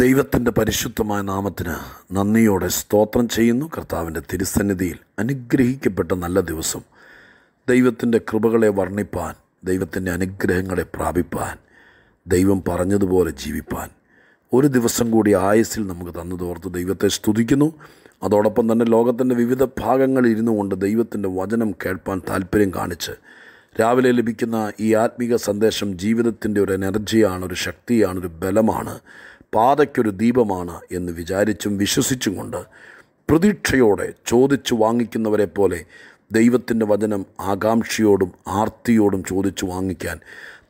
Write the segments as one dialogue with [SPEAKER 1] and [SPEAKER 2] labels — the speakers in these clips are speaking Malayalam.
[SPEAKER 1] ദൈവത്തിൻ്റെ പരിശുദ്ധമായ നാമത്തിന് നന്ദിയോടെ സ്തോത്രം ചെയ്യുന്നു കർത്താവിൻ്റെ തിരുസന്നിധിയിൽ അനുഗ്രഹിക്കപ്പെട്ട നല്ല ദിവസം ദൈവത്തിൻ്റെ കൃപകളെ വർണ്ണിപ്പാൻ ദൈവത്തിൻ്റെ അനുഗ്രഹങ്ങളെ പ്രാപിപ്പാൻ ദൈവം പറഞ്ഞതുപോലെ ജീവിപ്പാൻ ഒരു ദിവസം കൂടി ആയസിൽ നമുക്ക് തന്നതോർത്ത് ദൈവത്തെ സ്തുതിക്കുന്നു അതോടൊപ്പം തന്നെ ലോകത്തിൻ്റെ വിവിധ ഭാഗങ്ങളിൽ ഇരുന്നു കൊണ്ട് ദൈവത്തിൻ്റെ വചനം കേൾപ്പാൻ താല്പര്യം കാണിച്ച് രാവിലെ ലഭിക്കുന്ന ഈ ആത്മീക സന്ദേശം ജീവിതത്തിൻ്റെ ഒരു എനർജിയാണ് ഒരു ശക്തിയാണ് ഒരു ബലമാണ് പാതയ്ക്കൊരു ദീപമാണ് എന്ന് വിചാരിച്ചും വിശ്വസിച്ചും കൊണ്ട് പ്രതീക്ഷയോടെ ചോദിച്ചു വാങ്ങിക്കുന്നവരെ പോലെ ദൈവത്തിൻ്റെ വചനം ആകാംക്ഷയോടും ആർത്തിയോടും ചോദിച്ചു വാങ്ങിക്കാൻ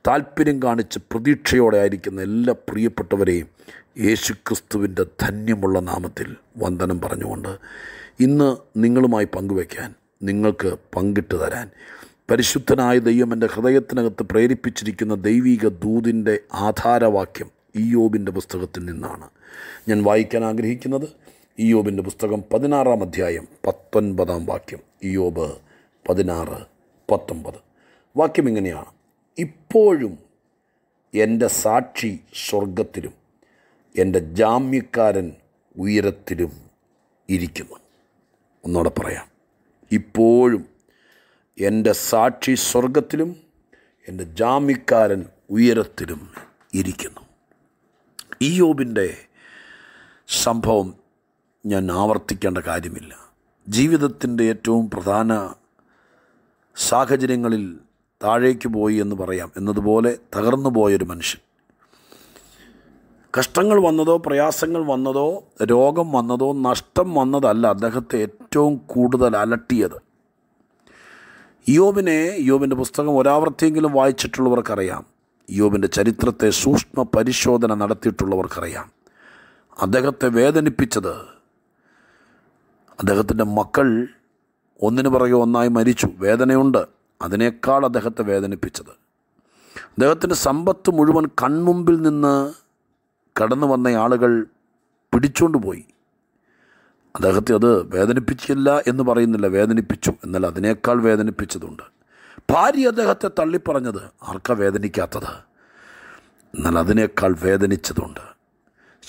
[SPEAKER 1] താല്പര്യം കാണിച്ച് പ്രതീക്ഷയോടെ ആയിരിക്കുന്ന എല്ലാ പ്രിയപ്പെട്ടവരെയും യേശുക്രിസ്തുവിൻ്റെ ധന്യമുള്ള നാമത്തിൽ വന്ദനം പറഞ്ഞുകൊണ്ട് ഇന്ന് നിങ്ങളുമായി പങ്കുവയ്ക്കാൻ നിങ്ങൾക്ക് പങ്കിട്ട് തരാൻ പരിശുദ്ധനായ ദൈവം എൻ്റെ ഹൃദയത്തിനകത്ത് പ്രേരിപ്പിച്ചിരിക്കുന്ന ദൈവിക ദൂതിൻ്റെ ആധാരവാക്യം ഇയോബിൻ്റെ പുസ്തകത്തിൽ നിന്നാണ് ഞാൻ വായിക്കാൻ ആഗ്രഹിക്കുന്നത് ഇയോബിൻ്റെ പുസ്തകം പതിനാറാം അധ്യായം പത്തൊൻപതാം വാക്യം ഇയോബ് പതിനാറ് പത്തൊൻപത് വാക്യം ഇങ്ങനെയാണ് ഇപ്പോഴും എൻ്റെ സാക്ഷി സ്വർഗത്തിലും എൻ്റെ ജാമ്യക്കാരൻ ഉയരത്തിലും ഇരിക്കുന്നു ഒന്നുകൂടെ പറയാം ഇപ്പോഴും എൻ്റെ സാക്ഷി സ്വർഗത്തിലും എൻ്റെ ജാമ്യക്കാരൻ ഉയരത്തിലും ഇരിക്കുന്നു ഇയോബിൻ്റെ സംഭവം ഞാൻ ആവർത്തിക്കേണ്ട കാര്യമില്ല ജീവിതത്തിൻ്റെ ഏറ്റവും പ്രധാന സാഹചര്യങ്ങളിൽ താഴേക്ക് പോയി എന്ന് പറയാം എന്നതുപോലെ തകർന്നു പോയൊരു മനുഷ്യൻ കഷ്ടങ്ങൾ വന്നതോ പ്രയാസങ്ങൾ വന്നതോ രോഗം വന്നതോ നഷ്ടം വന്നതല്ല അദ്ദേഹത്തെ ഏറ്റവും കൂടുതൽ അലട്ടിയത് യോബിനെ യോബിൻ്റെ പുസ്തകം ഒരാവർത്തിയെങ്കിലും വായിച്ചിട്ടുള്ളവർക്കറിയാം യോബിൻ്റെ ചരിത്രത്തെ സൂക്ഷ്മ പരിശോധന നടത്തിയിട്ടുള്ളവർക്കറിയാം അദ്ദേഹത്തെ വേദനിപ്പിച്ചത് അദ്ദേഹത്തിൻ്റെ മക്കൾ ഒന്നിന് പുറകെ ഒന്നായി മരിച്ചു വേദനയുണ്ട് അതിനേക്കാൾ അദ്ദേഹത്തെ വേദനിപ്പിച്ചത് അദ്ദേഹത്തിൻ്റെ സമ്പത്ത് മുഴുവൻ കൺമുമ്പിൽ നിന്ന് കടന്നു വന്ന ആളുകൾ പിടിച്ചുകൊണ്ട് പോയി അദ്ദേഹത്തെ അത് വേദനിപ്പിച്ചില്ല എന്ന് പറയുന്നില്ല വേദനിപ്പിച്ചു എന്നാൽ അതിനേക്കാൾ വേദനിപ്പിച്ചതുണ്ട് ഭാര്യ അദ്ദേഹത്തെ തള്ളിപ്പറഞ്ഞത് ആർക്കാ വേദനിക്കാത്തത് എന്നാൽ അതിനേക്കാൾ വേദനിച്ചതുണ്ട്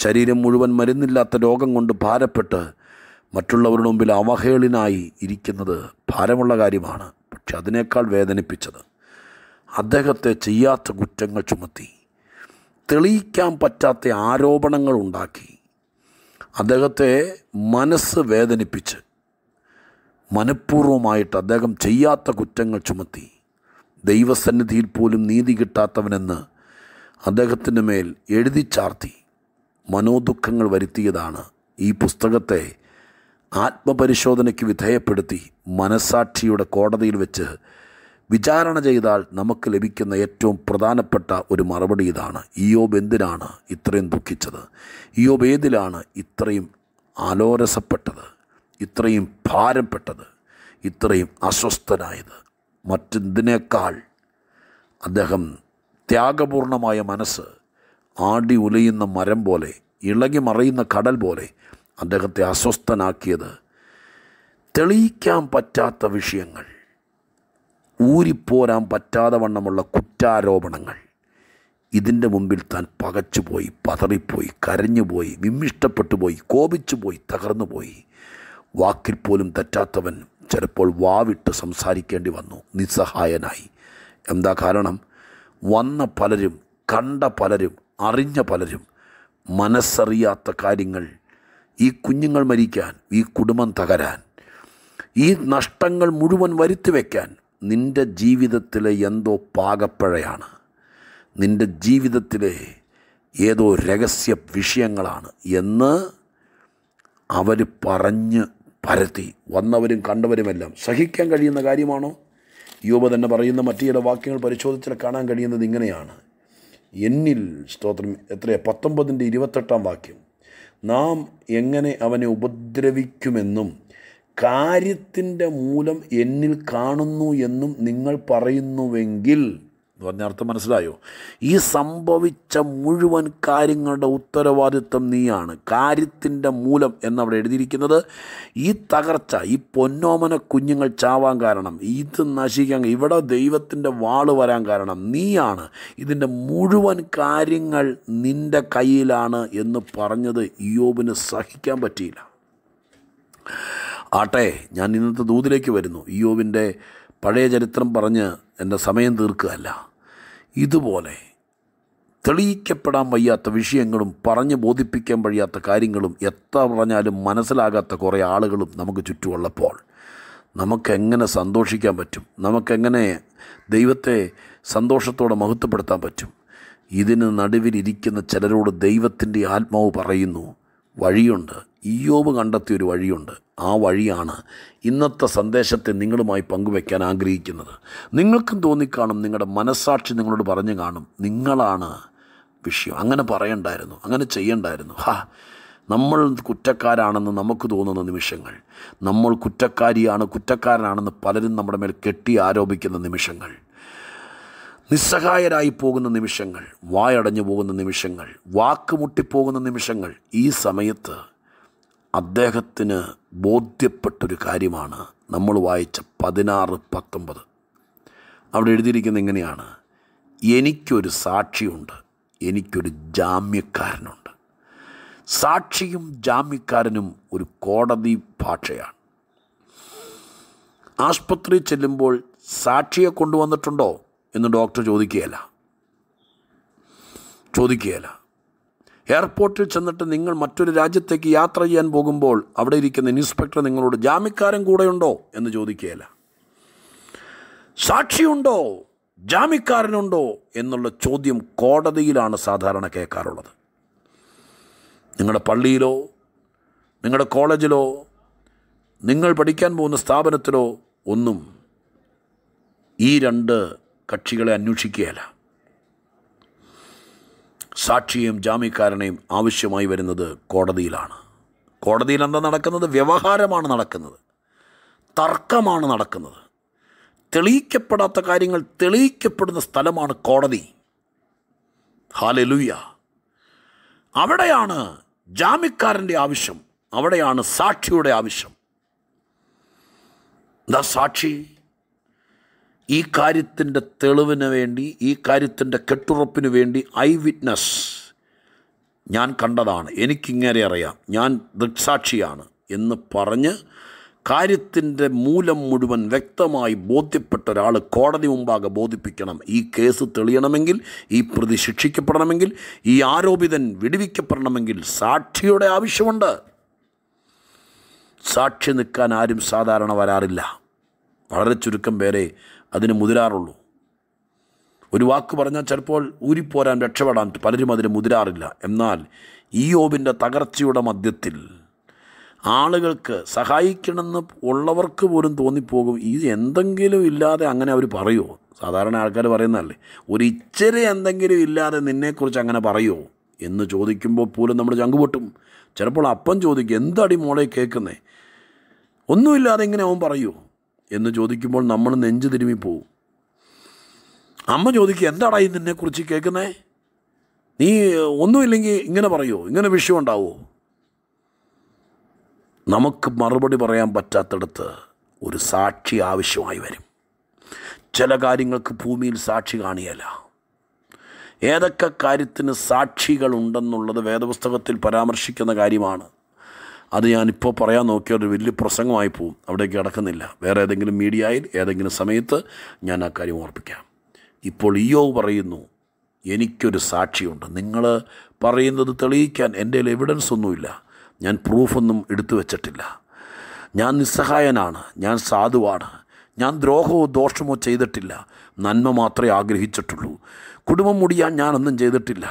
[SPEAKER 1] ശരീരം മുഴുവൻ മരുന്നില്ലാത്ത രോഗം കൊണ്ട് ഭാരപ്പെട്ട് മറ്റുള്ളവരുടെ മുമ്പിൽ അവഹേളിനായി ഇരിക്കുന്നത് ഭാരമുള്ള കാര്യമാണ് പക്ഷെ അതിനേക്കാൾ വേദനിപ്പിച്ചത് അദ്ദേഹത്തെ ചെയ്യാത്ത കുറ്റങ്ങൾ ചുമത്തി തെളിയിക്കാൻ പറ്റാത്ത ആരോപണങ്ങൾ ഉണ്ടാക്കി അദ്ദേഹത്തെ മനസ്സ് വേദനിപ്പിച്ച് മനഃപൂർവ്വമായിട്ട് അദ്ദേഹം ചെയ്യാത്ത കുറ്റങ്ങൾ ചുമത്തി ദൈവസന്നിധിയിൽ പോലും നീതി കിട്ടാത്തവനെന്ന് അദ്ദേഹത്തിൻ്റെ മേൽ എഴുതി ചാർത്തി മനോദുഃഖങ്ങൾ വരുത്തിയതാണ് ഈ പുസ്തകത്തെ ആത്മപരിശോധനയ്ക്ക് വിധേയപ്പെടുത്തി മനസാക്ഷിയുടെ കോടതിയിൽ വെച്ച് വിചാരണ ചെയ്താൽ നമുക്ക് ലഭിക്കുന്ന ഏറ്റവും പ്രധാനപ്പെട്ട ഒരു മറുപടി ഇതാണ് ഇയോബ് എന്തിനാണ് ഇത്രയും ദുഃഖിച്ചത് ഇയോബ് ഏതിലാണ് ഇത്രയും ആലോരസപ്പെട്ടത് ഇത്രയും ഭാരപ്പെട്ടത് ഇത്രയും അസ്വസ്ഥനായത് മറ്റെന്തിനേക്കാൾ അദ്ദേഹം ത്യാഗപൂർണമായ മനസ്സ് ആടി ഉലയുന്ന മരം പോലെ ഇളകി മറയുന്ന കടൽ പോലെ അദ്ദേഹത്തെ അസ്വസ്ഥനാക്കിയത് തെളിയിക്കാൻ പറ്റാത്ത വിഷയങ്ങൾ ഊരിപ്പോരാൻ പറ്റാതെ വണ്ണമുള്ള കുറ്റാരോപണങ്ങൾ ഇതിൻ്റെ മുമ്പിൽ താൻ പകച്ചുപോയി പതറിപ്പോയി കരഞ്ഞുപോയി വിമ്മിഷ്ടപ്പെട്ടു പോയി കോപിച്ചു പോയി തകർന്നു പോയി വാക്കിൽ പോലും തെറ്റാത്തവൻ ചിലപ്പോൾ വാവിട്ട് സംസാരിക്കേണ്ടി വന്നു നിസ്സഹായനായി എന്താ കാരണം വന്ന പലരും കണ്ട പലരും അറിഞ്ഞ പലരും മനസ്സറിയാത്ത കാര്യങ്ങൾ ഈ കുഞ്ഞുങ്ങൾ മരിക്കാൻ ഈ കുടുംബം തകരാൻ ഈ നഷ്ടങ്ങൾ മുഴുവൻ വരുത്തി വയ്ക്കാൻ നിൻ്റെ ജീവിതത്തിലെ എന്തോ പാകപ്പഴയാണ് നിൻ്റെ ജീവിതത്തിലെ ഏതോ രഹസ്യ വിഷയങ്ങളാണ് എന്ന് അവർ പറഞ്ഞ് പരത്തി വന്നവരും കണ്ടവരുമെല്ലാം സഹിക്കാൻ കഴിയുന്ന കാര്യമാണോ യോബ തന്നെ പറയുന്ന മറ്റു ചില വാക്യങ്ങൾ പരിശോധിച്ചാൽ കാണാൻ കഴിയുന്നത് ഇങ്ങനെയാണ് എന്നിൽ സ്തോത്രം എത്രയാണ് പത്തൊമ്പതിൻ്റെ ഇരുപത്തെട്ടാം വാക്യം നാം എങ്ങനെ അവനെ ഉപദ്രവിക്കുമെന്നും കാര്യത്തിൻ്റെ മൂലം എന്നിൽ കാണുന്നു എന്നും നിങ്ങൾ പറയുന്നുവെങ്കിൽ എന്ന് പറഞ്ഞ അർത്ഥം മനസ്സിലായോ ഈ സംഭവിച്ച മുഴുവൻ കാര്യങ്ങളുടെ ഉത്തരവാദിത്വം നീയാണ് കാര്യത്തിൻ്റെ മൂലം എന്നവിടെ എഴുതിയിരിക്കുന്നത് ഈ തകർച്ച ഈ പൊന്നോമന കുഞ്ഞുങ്ങൾ ചാവാൻ കാരണം ഇത് നശിക്കാൻ ഇവിടെ ദൈവത്തിൻ്റെ വാള് വരാൻ കാരണം നീയാണ് ഇതിൻ്റെ മുഴുവൻ കാര്യങ്ങൾ നിൻ്റെ കയ്യിലാണ് എന്ന് പറഞ്ഞത് യോബിന് സഹിക്കാൻ പറ്റിയില്ല ആട്ടെ ഞാൻ ഇന്നത്തെ ദൂതിലേക്ക് വരുന്നു യോബിൻ്റെ പഴയ ചരിത്രം പറഞ്ഞ് എൻ്റെ സമയം തീർക്കുകയല്ല ഇതുപോലെ തെളിയിക്കപ്പെടാൻ വയ്യാത്ത വിഷയങ്ങളും പറഞ്ഞ് ബോധിപ്പിക്കാൻ വഴിയാത്ത കാര്യങ്ങളും എത്ര പറഞ്ഞാലും മനസ്സിലാകാത്ത കുറേ ആളുകളും നമുക്ക് ചുറ്റുമുള്ളപ്പോൾ നമുക്കെങ്ങനെ സന്തോഷിക്കാൻ പറ്റും നമുക്കെങ്ങനെ ദൈവത്തെ സന്തോഷത്തോടെ മഹത്വപ്പെടുത്താൻ പറ്റും ഇതിന് നടുവിലിരിക്കുന്ന ചിലരോട് ദൈവത്തിൻ്റെ ആത്മാവ് പറയുന്നു വഴിയുണ്ട് ഇയോബ് കണ്ടെത്തിയ ഒരു വഴിയുണ്ട് ആ വഴിയാണ് ഇന്നത്തെ സന്ദേശത്തെ നിങ്ങളുമായി പങ്കുവയ്ക്കാൻ ആഗ്രഹിക്കുന്നത് നിങ്ങൾക്കും തോന്നിക്കാണും നിങ്ങളുടെ മനസ്സാക്ഷി നിങ്ങളോട് പറഞ്ഞു കാണും നിങ്ങളാണ് വിഷയം അങ്ങനെ പറയണ്ടായിരുന്നു അങ്ങനെ ചെയ്യണ്ടായിരുന്നു ഹാ നമ്മൾ കുറ്റക്കാരാണെന്ന് നമുക്ക് തോന്നുന്ന നിമിഷങ്ങൾ നമ്മൾ കുറ്റക്കാരിയാണ് കുറ്റക്കാരനാണെന്ന് പലരും നമ്മുടെ മേൽ കെട്ടി ആരോപിക്കുന്ന നിമിഷങ്ങൾ നിസ്സഹായരായി പോകുന്ന നിമിഷങ്ങൾ വായടഞ്ഞു പോകുന്ന നിമിഷങ്ങൾ മുട്ടിപ്പോകുന്ന നിമിഷങ്ങൾ ഈ സമയത്ത് അദ്ദേഹത്തിന് ബോധ്യപ്പെട്ടൊരു കാര്യമാണ് നമ്മൾ വായിച്ച പതിനാറ് പത്തൊമ്പത് അവിടെ എഴുതിയിരിക്കുന്നത് എങ്ങനെയാണ് എനിക്കൊരു സാക്ഷിയുണ്ട് എനിക്കൊരു ജാമ്യക്കാരനുണ്ട് സാക്ഷിയും ജാമ്യക്കാരനും ഒരു കോടതി ഭാഷയാണ് ആശുപത്രി ചെല്ലുമ്പോൾ സാക്ഷിയെ കൊണ്ടുവന്നിട്ടുണ്ടോ എന്ന് ഡോക്ടർ ചോദിക്കുകയല്ല ചോദിക്കുകയല്ല എയർപോർട്ടിൽ ചെന്നിട്ട് നിങ്ങൾ മറ്റൊരു രാജ്യത്തേക്ക് യാത്ര ചെയ്യാൻ പോകുമ്പോൾ അവിടെ ഇരിക്കുന്ന ഇൻസ്പെക്ടർ നിങ്ങളോട് ജാമ്യക്കാരൻ കൂടെയുണ്ടോ എന്ന് ചോദിക്കുകയല്ല സാക്ഷിയുണ്ടോ ജാമ്യക്കാരനുണ്ടോ എന്നുള്ള ചോദ്യം കോടതിയിലാണ് സാധാരണ കേൾക്കാറുള്ളത് നിങ്ങളുടെ പള്ളിയിലോ നിങ്ങളുടെ കോളേജിലോ നിങ്ങൾ പഠിക്കാൻ പോകുന്ന സ്ഥാപനത്തിലോ ഒന്നും ഈ രണ്ട് കക്ഷികളെ അന്വേഷിക്കുകയല്ല സാക്ഷിയും ജാമ്യക്കാരനെയും ആവശ്യമായി വരുന്നത് കോടതിയിലാണ് കോടതിയിൽ എന്താ നടക്കുന്നത് വ്യവഹാരമാണ് നടക്കുന്നത് തർക്കമാണ് നടക്കുന്നത് തെളിയിക്കപ്പെടാത്ത കാര്യങ്ങൾ തെളിയിക്കപ്പെടുന്ന സ്ഥലമാണ് കോടതി ഹാലലുയ്യ അവിടെയാണ് ജാമ്യക്കാരൻ്റെ ആവശ്യം അവിടെയാണ് സാക്ഷിയുടെ ആവശ്യം എന്താ സാക്ഷി ഈ കാര്യത്തിൻ്റെ തെളിവിന് വേണ്ടി ഈ കാര്യത്തിൻ്റെ കെട്ടുറപ്പിന് വേണ്ടി ഐ വിറ്റ്നസ് ഞാൻ കണ്ടതാണ് എനിക്കിങ്ങനെ അറിയാം ഞാൻ ദൃക്സാക്ഷിയാണ് എന്ന് പറഞ്ഞ് കാര്യത്തിൻ്റെ മൂലം മുഴുവൻ വ്യക്തമായി ബോധ്യപ്പെട്ട ഒരാൾ കോടതി മുമ്പാകെ ബോധിപ്പിക്കണം ഈ കേസ് തെളിയണമെങ്കിൽ ഈ പ്രതി ശിക്ഷിക്കപ്പെടണമെങ്കിൽ ഈ ആരോപിതൻ വിടുവിക്കപ്പെടണമെങ്കിൽ സാക്ഷിയുടെ ആവശ്യമുണ്ട് സാക്ഷി നിൽക്കാൻ ആരും സാധാരണ വരാറില്ല വളരെ ചുരുക്കം പേരെ അതിന് മുതിരാറുള്ളൂ ഒരു വാക്ക് പറഞ്ഞാൽ ചിലപ്പോൾ ഊരിപ്പോരാൻ രക്ഷപ്പെടാൻ പലരും അതിന് മുതിരാറില്ല എന്നാൽ ഈ യോബിൻ്റെ തകർച്ചയുടെ മധ്യത്തിൽ ആളുകൾക്ക് സഹായിക്കണമെന്ന് ഉള്ളവർക്ക് പോലും തോന്നിപ്പോകും ഇത് എന്തെങ്കിലും ഇല്ലാതെ അങ്ങനെ അവർ പറയുമോ സാധാരണ ആൾക്കാർ പറയുന്നതല്ലേ ഒരു ഇച്ചിരി എന്തെങ്കിലും ഇല്ലാതെ നിന്നെക്കുറിച്ച് അങ്ങനെ പറയുമോ എന്ന് ചോദിക്കുമ്പോൾ പോലും നമ്മൾ ചങ്കുപൊട്ടും ചിലപ്പോൾ അപ്പം ചോദിക്കും എന്താടി മോളെ കേൾക്കുന്നേ ഒന്നുമില്ലാതെ ഇങ്ങനെ അവൻ പറയുമോ എന്ന് ചോദിക്കുമ്പോൾ നമ്മൾ നെഞ്ചു തിരുമ്മിപ്പോവും അമ്മ ചോദിക്കുക എന്താടാ നിന്നെക്കുറിച്ച് കേൾക്കുന്നേ നീ ഒന്നുമില്ലെങ്കിൽ ഇങ്ങനെ പറയുമോ ഇങ്ങനെ വിഷയം ഉണ്ടാവുമോ നമുക്ക് മറുപടി പറയാൻ പറ്റാത്തിടത്ത് ഒരു സാക്ഷി ആവശ്യമായി വരും ചില കാര്യങ്ങൾക്ക് ഭൂമിയിൽ സാക്ഷി കാണിയല്ല ഏതൊക്കെ കാര്യത്തിന് സാക്ഷികളുണ്ടെന്നുള്ളത് വേദപുസ്തകത്തിൽ പരാമർശിക്കുന്ന കാര്യമാണ് അത് ഞാനിപ്പോൾ പറയാൻ നോക്കിയ ഒരു വലിയ പ്രസംഗമായി പോവും അവിടേക്ക് കിടക്കുന്നില്ല വേറെ ഏതെങ്കിലും മീഡിയയിൽ ഏതെങ്കിലും സമയത്ത് ഞാൻ ആ കാര്യം ഓർപ്പിക്കാം ഇപ്പോൾ ഇയോ പറയുന്നു എനിക്കൊരു സാക്ഷിയുണ്ട് നിങ്ങൾ പറയുന്നത് തെളിയിക്കാൻ എൻ്റെ കയ്യിൽ എവിഡൻസ് ഒന്നുമില്ല ഞാൻ പ്രൂഫൊന്നും എടുത്തു വച്ചിട്ടില്ല ഞാൻ നിസ്സഹായനാണ് ഞാൻ സാധുവാണ് ഞാൻ ദ്രോഹമോ ദോഷമോ ചെയ്തിട്ടില്ല നന്മ മാത്രമേ ആഗ്രഹിച്ചിട്ടുള്ളൂ കുടുംബം മുടിയാൻ ഞാനൊന്നും ചെയ്തിട്ടില്ല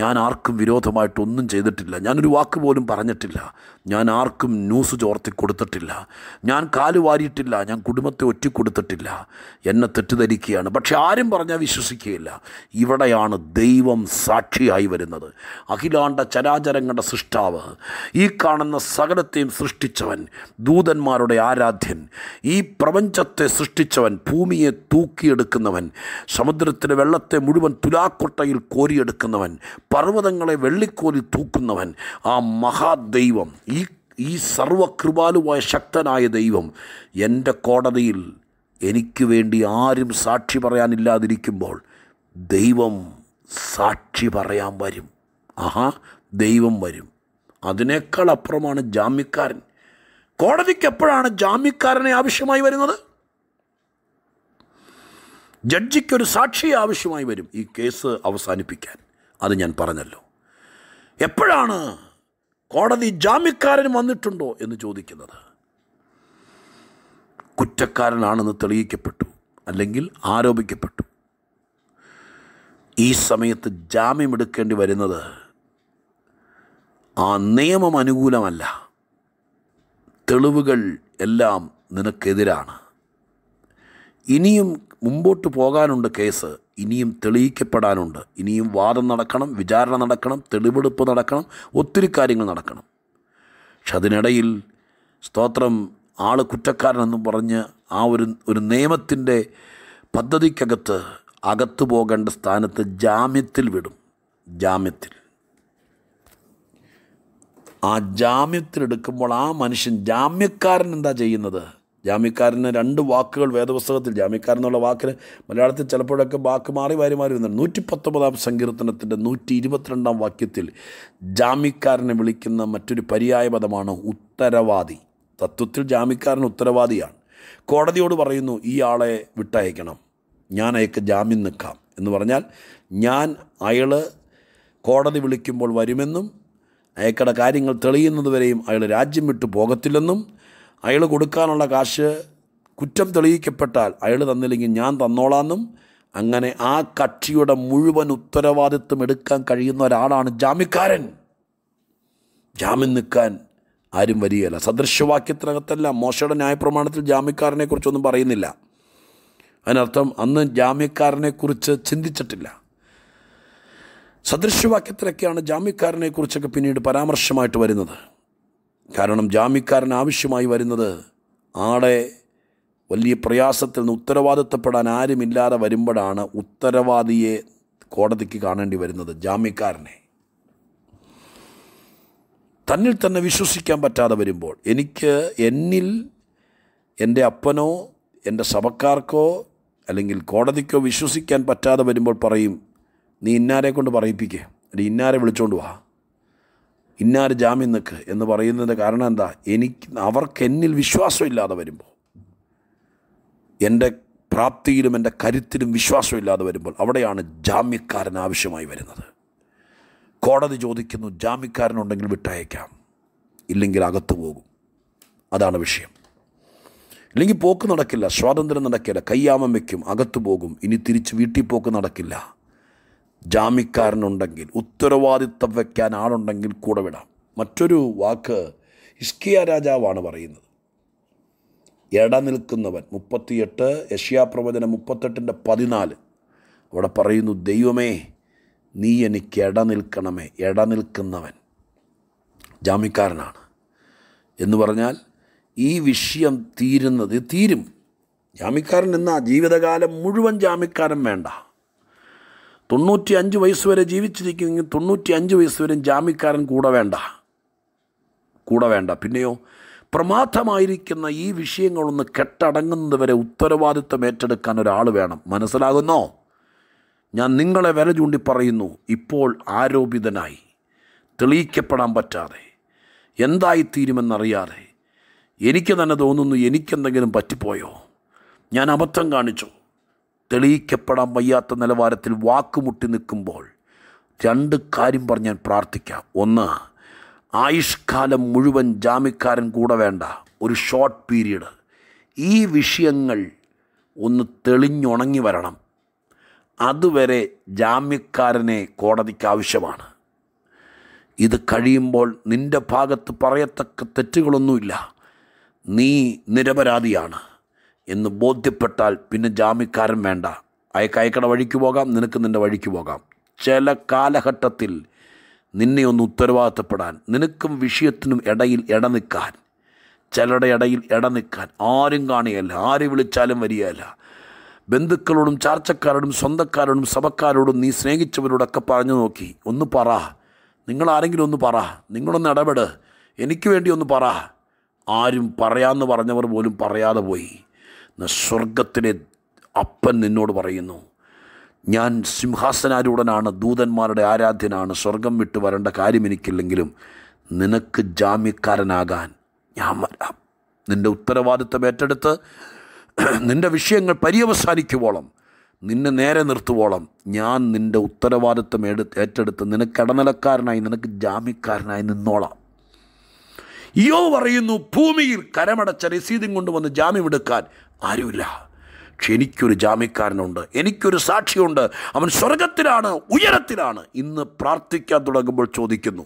[SPEAKER 1] ഞാൻ ആർക്കും വിരോധമായിട്ടൊന്നും ചെയ്തിട്ടില്ല ഞാനൊരു വാക്ക് പോലും പറഞ്ഞിട്ടില്ല ഞാൻ ആർക്കും ന്യൂസ് ചോർത്തി കൊടുത്തിട്ടില്ല ഞാൻ കാലുവാരിയിട്ടില്ല ഞാൻ കുടുംബത്തെ ഒറ്റിക്കൊടുത്തിട്ടില്ല എന്നെ തെറ്റിദ്ധരിക്കുകയാണ് പക്ഷെ ആരും പറഞ്ഞാൽ വിശ്വസിക്കുകയില്ല ഇവിടെയാണ് ദൈവം സാക്ഷിയായി വരുന്നത് അഖിലാണ്ട ചരാചരങ്ങളുടെ സൃഷ്ടാവ് ഈ കാണുന്ന സകലത്തെയും സൃഷ്ടിച്ചവൻ ദൂതന്മാരുടെ ആരാധ്യൻ ഈ പ്രപഞ്ചത്തെ സൃഷ്ടിച്ചവൻ ഭൂമിയെ തൂക്കിയെടുക്കുന്നവൻ സമുദ്രത്തിലെ വെള്ളത്തെ മുഴുവൻ തുലാക്കൊട്ടയിൽ കോരിയെടുക്കുന്നവൻ പർവ്വതങ്ങളെ വെള്ളിക്കോലി തൂക്കുന്നവൻ ആ മഹാദൈവം ഈ ഈ സർവകൃപാലുവായ ശക്തനായ ദൈവം എൻ്റെ കോടതിയിൽ എനിക്ക് വേണ്ടി ആരും സാക്ഷി പറയാനില്ലാതിരിക്കുമ്പോൾ ദൈവം സാക്ഷി പറയാൻ വരും ആഹാ ദൈവം വരും അതിനേക്കാൾ അപ്പുറമാണ് ജാമ്യക്കാരൻ കോടതിക്ക് എപ്പോഴാണ് ജാമ്യക്കാരനെ ആവശ്യമായി വരുന്നത് ജഡ്ജിക്കൊരു സാക്ഷി ആവശ്യമായി വരും ഈ കേസ് അവസാനിപ്പിക്കാൻ അത് ഞാൻ പറഞ്ഞല്ലോ എപ്പോഴാണ് കോടതി ജാമ്യക്കാരൻ വന്നിട്ടുണ്ടോ എന്ന് ചോദിക്കുന്നത് കുറ്റക്കാരനാണെന്ന് തെളിയിക്കപ്പെട്ടു അല്ലെങ്കിൽ ആരോപിക്കപ്പെട്ടു ഈ സമയത്ത് ജാമ്യമെടുക്കേണ്ടി വരുന്നത് ആ നിയമം അനുകൂലമല്ല തെളിവുകൾ എല്ലാം നിനക്കെതിരാണ് ഇനിയും മുമ്പോട്ട് പോകാനുണ്ട് കേസ് ഇനിയും തെളിയിക്കപ്പെടാനുണ്ട് ഇനിയും വാദം നടക്കണം വിചാരണ നടക്കണം തെളിവെടുപ്പ് നടക്കണം ഒത്തിരി കാര്യങ്ങൾ നടക്കണം പക്ഷെ അതിനിടയിൽ സ്തോത്രം ആൾ കുറ്റക്കാരനെന്നും പറഞ്ഞ് ആ ഒരു ഒരു നിയമത്തിൻ്റെ പദ്ധതിക്കകത്ത് അകത്തു പോകേണ്ട സ്ഥാനത്ത് ജാമ്യത്തിൽ വിടും ജാമ്യത്തിൽ ആ ജാമ്യത്തിലെടുക്കുമ്പോൾ ആ മനുഷ്യൻ ജാമ്യക്കാരൻ എന്താ ചെയ്യുന്നത് ജാമ്യക്കാരന് രണ്ട് വാക്കുകൾ വേദപുസ്തകത്തിൽ ജാമ്യക്കാരൻ എന്നുള്ള വാക്കിന് മലയാളത്തിൽ ചിലപ്പോഴൊക്കെ വാക്ക് മാറി മാറി മാറി വരുന്നുണ്ട് നൂറ്റി പത്തൊമ്പതാം സങ്കീർത്തനത്തിൻ്റെ നൂറ്റി ഇരുപത്തിരണ്ടാം വാക്യത്തിൽ ജാമ്യക്കാരനെ വിളിക്കുന്ന മറ്റൊരു പര്യായ പദമാണ് ഉത്തരവാദി തത്വത്തിൽ ജാമ്യക്കാരൻ ഉത്തരവാദിയാണ് കോടതിയോട് പറയുന്നു ഈ ആളെ വിട്ടയക്കണം ഞാൻ അയക്ക് ജാമ്യം നിൽക്കാം എന്ന് പറഞ്ഞാൽ ഞാൻ അയാൾ കോടതി വിളിക്കുമ്പോൾ വരുമെന്നും അയക്കട കാര്യങ്ങൾ തെളിയുന്നതുവരെയും അയാൾ രാജ്യം വിട്ടു പോകത്തില്ലെന്നും അയാൾ കൊടുക്കാനുള്ള കാശ് കുറ്റം തെളിയിക്കപ്പെട്ടാൽ അയാൾ തന്നില്ലെങ്കിൽ ഞാൻ തന്നോളാന്നും അങ്ങനെ ആ കക്ഷിയുടെ മുഴുവൻ ഉത്തരവാദിത്വം എടുക്കാൻ കഴിയുന്ന ഒരാളാണ് ജാമ്യക്കാരൻ ജാമ്യം നിൽക്കാൻ ആരും വരികയല്ല സദൃശവാക്യത്തിനകത്തല്ല മോശയുടെ ന്യായപ്രമാണത്തിൽ ജാമ്യക്കാരനെക്കുറിച്ചൊന്നും പറയുന്നില്ല അതിനർത്ഥം അന്ന് ജാമ്യക്കാരനെക്കുറിച്ച് ചിന്തിച്ചിട്ടില്ല സദൃശ്യവാക്യത്തിലൊക്കെയാണ് ജാമ്യക്കാരനെക്കുറിച്ചൊക്കെ പിന്നീട് പരാമർശമായിട്ട് വരുന്നത് കാരണം ജാമ്യക്കാരൻ ആവശ്യമായി വരുന്നത് ആടെ വലിയ പ്രയാസത്തിൽ നിന്ന് ഉത്തരവാദിത്തപ്പെടാൻ ആരുമില്ലാതെ വരുമ്പോഴാണ് ഉത്തരവാദിയെ കോടതിക്ക് കാണേണ്ടി വരുന്നത് ജാമ്യക്കാരനെ തന്നിൽ തന്നെ വിശ്വസിക്കാൻ പറ്റാതെ വരുമ്പോൾ എനിക്ക് എന്നിൽ എൻ്റെ അപ്പനോ എൻ്റെ സഭക്കാർക്കോ അല്ലെങ്കിൽ കോടതിക്കോ വിശ്വസിക്കാൻ പറ്റാതെ വരുമ്പോൾ പറയും നീ ഇന്നാരെ കൊണ്ട് പറയിപ്പിക്കുക അല്ലെങ്കിൽ ഇന്നാരെ വിളിച്ചുകൊണ്ട് വാ ഇന്നാർ ജാമ്യം നിൽക്ക് എന്ന് പറയുന്നതിൻ്റെ കാരണം എന്താ എനിക്ക് അവർക്ക് എന്നിൽ വിശ്വാസമില്ലാതെ വരുമ്പോൾ എൻ്റെ പ്രാപ്തിയിലും എൻ്റെ കരുത്തിലും വിശ്വാസമില്ലാതെ വരുമ്പോൾ അവിടെയാണ് ജാമ്യക്കാരൻ ആവശ്യമായി വരുന്നത് കോടതി ചോദിക്കുന്നു ജാമ്യക്കാരനുണ്ടെങ്കിൽ വിട്ടയക്കാം ഇല്ലെങ്കിൽ അകത്തു പോകും അതാണ് വിഷയം ഇല്ലെങ്കിൽ പോക്ക് നടക്കില്ല സ്വാതന്ത്ര്യം നടക്കില്ല കയ്യാമം വയ്ക്കും അകത്തു പോകും ഇനി തിരിച്ച് വീട്ടിൽ പോക്ക് നടക്കില്ല ജാമ്യക്കാരനുണ്ടെങ്കിൽ ഉത്തരവാദിത്തം വയ്ക്കാൻ ആളുണ്ടെങ്കിൽ കൂടെ വിടാം മറ്റൊരു വാക്ക് ഇസ്കിയ രാജാവാണ് പറയുന്നത് എടനിൽക്കുന്നവൻ മുപ്പത്തിയെട്ട് യഷ്യാപ്രവചനം മുപ്പത്തെട്ടിൻ്റെ പതിനാല് അവിടെ പറയുന്നു ദൈവമേ നീ എനിക്ക് എടനിൽക്കണമേ എടനിൽക്കുന്നവൻ ജാമ്യക്കാരനാണ് എന്ന് പറഞ്ഞാൽ ഈ വിഷയം തീരുന്നത് തീരും ജാമ്യക്കാരൻ എന്നാ ജീവിതകാലം മുഴുവൻ ജാമ്യക്കാരൻ വേണ്ട തൊണ്ണൂറ്റി അഞ്ച് വയസ്സ് വരെ ജീവിച്ചിരിക്കുന്നെങ്കിൽ തൊണ്ണൂറ്റി അഞ്ച് വയസ്സ് വരെ ജാമ്യക്കാരൻ കൂടെ വേണ്ട കൂടെ വേണ്ട പിന്നെയോ പ്രമാദമായിരിക്കുന്ന ഈ വിഷയങ്ങളൊന്ന് കെട്ടടങ്ങുന്നത് വരെ ഉത്തരവാദിത്തം ഏറ്റെടുക്കാൻ ഒരാൾ വേണം മനസ്സിലാകുന്നോ ഞാൻ നിങ്ങളെ വില ചൂണ്ടി പറയുന്നു ഇപ്പോൾ ആരോപിതനായി തെളിയിക്കപ്പെടാൻ പറ്റാതെ എന്തായിത്തീരുമെന്നറിയാതെ എനിക്ക് തന്നെ തോന്നുന്നു എനിക്കെന്തെങ്കിലും പറ്റിപ്പോയോ ഞാൻ അബദ്ധം കാണിച്ചു തെളിയിക്കപ്പെടാൻ വയ്യാത്ത നിലവാരത്തിൽ വാക്കുമുട്ടി നിൽക്കുമ്പോൾ രണ്ട് കാര്യം പറഞ്ഞ് ഞാൻ പ്രാർത്ഥിക്കാം ഒന്ന് ആയുഷ്കാലം മുഴുവൻ ജാമ്യക്കാരൻ കൂടെ വേണ്ട ഒരു ഷോർട്ട് പീരീഡ് ഈ വിഷയങ്ങൾ ഒന്ന് തെളിഞ്ഞുണങ്ങി വരണം അതുവരെ ജാമ്യക്കാരനെ കോടതിക്ക് ആവശ്യമാണ് ഇത് കഴിയുമ്പോൾ നിൻ്റെ ഭാഗത്ത് പറയത്തക്ക തെറ്റുകളൊന്നുമില്ല നീ നിരപരാധിയാണ് എന്ന് ബോധ്യപ്പെട്ടാൽ പിന്നെ ജാമ്യക്കാരൻ വേണ്ട അയക്ക് അയക്കട വഴിക്ക് പോകാം നിനക്ക് നിൻ്റെ വഴിക്ക് പോകാം ചില കാലഘട്ടത്തിൽ നിന്നെ ഒന്ന് ഉത്തരവാദിത്തപ്പെടാൻ നിനക്കും വിഷയത്തിനും ഇടയിൽ ഇട നിൽക്കാൻ ചിലരുടെ ഇടയിൽ ഇട നിൽക്കാൻ ആരും കാണുകയല്ല ആര് വിളിച്ചാലും വരികയല്ല ബന്ധുക്കളോടും ചാർച്ചക്കാരോടും സ്വന്തക്കാരോടും സഭക്കാരോടും നീ സ്നേഹിച്ചവരോടൊക്കെ പറഞ്ഞു നോക്കി ഒന്ന് പറ നിങ്ങൾ ആരെങ്കിലും ഒന്ന് പറ നിങ്ങളൊന്ന് ഇടപെട് എനിക്ക് വേണ്ടി ഒന്ന് പറ ആരും പറയാമെന്ന് പറഞ്ഞവർ പോലും പറയാതെ പോയി സ്വർഗത്തിലെ അപ്പൻ നിന്നോട് പറയുന്നു ഞാൻ സിംഹാസനാരൂഢനാണ് ദൂതന്മാരുടെ ആരാധ്യനാണ് സ്വർഗം വിട്ടു വരേണ്ട കാര്യം എനിക്കില്ലെങ്കിലും നിനക്ക് ജാമ്യക്കാരനാകാൻ ഞാൻ വരാം നിൻ്റെ ഉത്തരവാദിത്തം ഏറ്റെടുത്ത് നിൻ്റെ വിഷയങ്ങൾ പര്യവസാനിക്കുവോളം നിന്നെ നേരെ നിർത്തുവോളം ഞാൻ നിൻ്റെ ഉത്തരവാദിത്തം എടു ഏറ്റെടുത്ത് നിനക്ക് ഇടനിലക്കാരനായി നിനക്ക് ജാമ്യക്കാരനായി നിന്നോളാം യോ പറയുന്നു ഭൂമിയിൽ കരമടച്ച രസീതും കൊണ്ടുവന്ന് ജാമ്യമെടുക്കാൻ ആരുമില്ല പക്ഷെ എനിക്കൊരു ജാമ്യക്കാരനുണ്ട് എനിക്കൊരു സാക്ഷിയുണ്ട് അവൻ സ്വർഗത്തിലാണ് ഉയരത്തിലാണ് ഇന്ന് പ്രാർത്ഥിക്കാൻ തുടങ്ങുമ്പോൾ ചോദിക്കുന്നു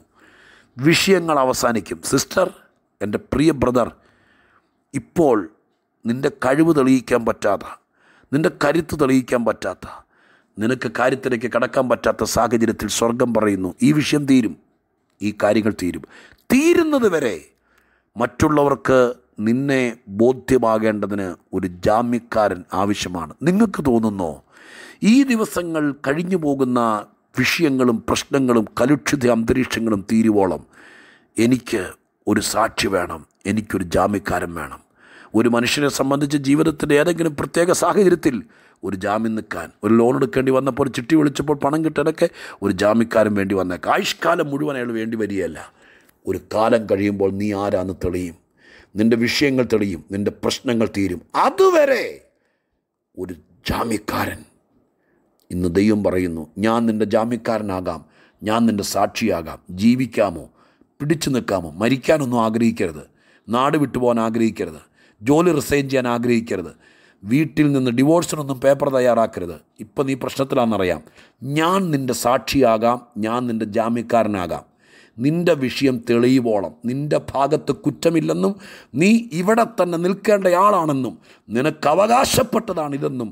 [SPEAKER 1] വിഷയങ്ങൾ അവസാനിക്കും സിസ്റ്റർ എൻ്റെ പ്രിയ ബ്രദർ ഇപ്പോൾ നിൻ്റെ കഴിവ് തെളിയിക്കാൻ പറ്റാത്ത നിൻ്റെ കരുത്ത് തെളിയിക്കാൻ പറ്റാത്ത നിനക്ക് കാര്യത്തിലേക്ക് കടക്കാൻ പറ്റാത്ത സാഹചര്യത്തിൽ സ്വർഗം പറയുന്നു ഈ വിഷയം തീരും ഈ കാര്യങ്ങൾ തീരും തീരുന്നത് വരെ മറ്റുള്ളവർക്ക് നിന്നെ ബോധ്യമാകേണ്ടതിന് ഒരു ജാമ്യക്കാരൻ ആവശ്യമാണ് നിങ്ങൾക്ക് തോന്നുന്നോ ഈ ദിവസങ്ങൾ കഴിഞ്ഞു പോകുന്ന വിഷയങ്ങളും പ്രശ്നങ്ങളും കലുഷിത അന്തരീക്ഷങ്ങളും തീരുവോളം എനിക്ക് ഒരു സാക്ഷി വേണം എനിക്കൊരു ജാമ്യക്കാരൻ വേണം ഒരു മനുഷ്യനെ സംബന്ധിച്ച് ജീവിതത്തിൻ്റെ ഏതെങ്കിലും പ്രത്യേക സാഹചര്യത്തിൽ ഒരു ജാമ്യം നിൽക്കാൻ ഒരു ലോൺ എടുക്കേണ്ടി വന്നപ്പോൾ ചിട്ടി വിളിച്ചപ്പോൾ പണം കിട്ടാനൊക്കെ ഒരു ജാമ്യക്കാരൻ വേണ്ടി വന്നേക്കാം ആയുഷ്കാലം മുഴുവൻ അയാൾ വേണ്ടി വരികയല്ല ഒരു കാലം കഴിയുമ്പോൾ നീ ആരാന്ന് തെളിയും നിൻ്റെ വിഷയങ്ങൾ തെളിയും നിൻ്റെ പ്രശ്നങ്ങൾ തീരും അതുവരെ ഒരു ജാമ്യക്കാരൻ ഇന്ന് ദൈവം പറയുന്നു ഞാൻ നിൻ്റെ ജാമ്യക്കാരനാകാം ഞാൻ നിൻ്റെ സാക്ഷിയാകാം ജീവിക്കാമോ പിടിച്ചു നിൽക്കാമോ മരിക്കാനൊന്നും ആഗ്രഹിക്കരുത് നാട് വിട്ടുപോകാൻ ആഗ്രഹിക്കരുത് ജോലി റിസൈൻ ചെയ്യാൻ ആഗ്രഹിക്കരുത് വീട്ടിൽ നിന്ന് ഡിവോഴ്സിനൊന്നും പേപ്പർ തയ്യാറാക്കരുത് ഇപ്പം നീ പ്രശ്നത്തിലാണെന്നറിയാം ഞാൻ നിൻ്റെ സാക്ഷിയാകാം ഞാൻ നിൻ്റെ ജാമ്യക്കാരനാകാം നിൻ്റെ വിഷയം തെളിയുവോളം നിൻ്റെ ഭാഗത്ത് കുറ്റമില്ലെന്നും നീ ഇവിടെ തന്നെ നിൽക്കേണ്ടയാളാണെന്നും നിനക്ക് അവകാശപ്പെട്ടതാണിതെന്നും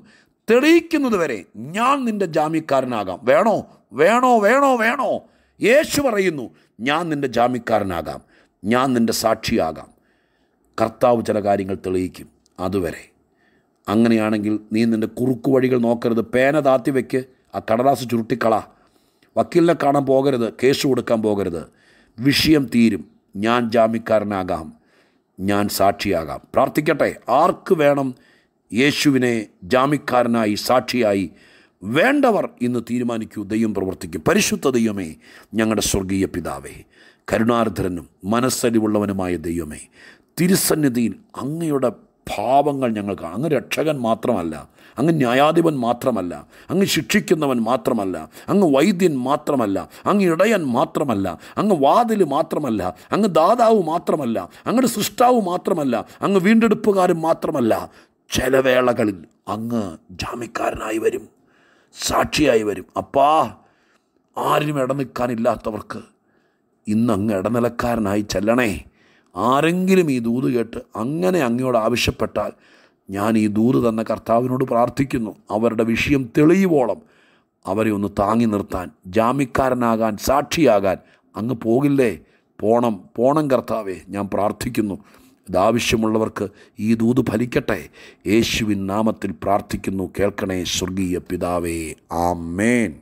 [SPEAKER 1] തെളിയിക്കുന്നത് വരെ ഞാൻ നിൻ്റെ ജാമ്യക്കാരനാകാം വേണോ വേണോ വേണോ വേണോ യേശു പറയുന്നു ഞാൻ നിൻ്റെ ജാമ്യക്കാരനാകാം ഞാൻ നിൻ്റെ സാക്ഷിയാകാം കർത്താവ് ചില കാര്യങ്ങൾ തെളിയിക്കും അതുവരെ അങ്ങനെയാണെങ്കിൽ നീ നിൻ്റെ കുറുക്കു വഴികൾ നോക്കരുത് പേന താത്തി വെക്ക് ആ കടലാസ് ചുരുട്ടിക്കള വക്കീലിനെ കാണാൻ പോകരുത് കേസ് കൊടുക്കാൻ പോകരുത് വിഷയം തീരും ഞാൻ ജാമ്യക്കാരനാകാം ഞാൻ സാക്ഷിയാകാം പ്രാർത്ഥിക്കട്ടെ ആർക്ക് വേണം യേശുവിനെ ജാമ്യക്കാരനായി സാക്ഷിയായി വേണ്ടവർ ഇന്ന് തീരുമാനിക്കൂ ദൈവം പ്രവർത്തിക്കും പരിശുദ്ധ ദൈവമേ ഞങ്ങളുടെ സ്വർഗീയ പിതാവേ കരുണാർദ്രനും മനസ്സലിവുള്ളവനുമായ ദൈവമേ തിരുസന്നിധിയിൽ അങ്ങയുടെ ഭാവങ്ങൾ ഞങ്ങൾക്ക് അങ്ങ് രക്ഷകൻ മാത്രമല്ല അങ്ങ് ന്യായാധിപൻ മാത്രമല്ല അങ്ങ് ശിക്ഷിക്കുന്നവൻ മാത്രമല്ല അങ്ങ് വൈദ്യൻ മാത്രമല്ല അങ്ങ് ഇടയൻ മാത്രമല്ല അങ്ങ് വാതിൽ മാത്രമല്ല അങ്ങ് ദാതാവ് മാത്രമല്ല അങ്ങയുടെ സൃഷ്ടാവ് മാത്രമല്ല അങ്ങ് വീണ്ടെടുപ്പുകാരൻ മാത്രമല്ല ചില വേളകളിൽ അങ്ങ് ജാമ്യക്കാരനായി വരും സാക്ഷിയായി വരും അപ്പാ ആരും ഇടനിൽക്കാനില്ലാത്തവർക്ക് ഇന്ന് അങ്ങ് ഇടനിലക്കാരനായി ചെല്ലണേ ആരെങ്കിലും ഈ ദൂത് കേട്ട് അങ്ങനെ അങ്ങയോട് ആവശ്യപ്പെട്ടാൽ ഞാൻ ഈ ദൂത് തന്ന കർത്താവിനോട് പ്രാർത്ഥിക്കുന്നു അവരുടെ വിഷയം തെളിയുവോളം അവരെ ഒന്ന് താങ്ങി നിർത്താൻ ജാമ്യക്കാരനാകാൻ സാക്ഷിയാകാൻ അങ്ങ് പോകില്ലേ പോണം പോണം കർത്താവെ ഞാൻ പ്രാർത്ഥിക്കുന്നു ഇതാവശ്യമുള്ളവർക്ക് ഈ ദൂത് ഫലിക്കട്ടെ യേശുവിൻ നാമത്തിൽ പ്രാർത്ഥിക്കുന്നു കേൾക്കണേ സ്വർഗീയ പിതാവേ ആമേൻ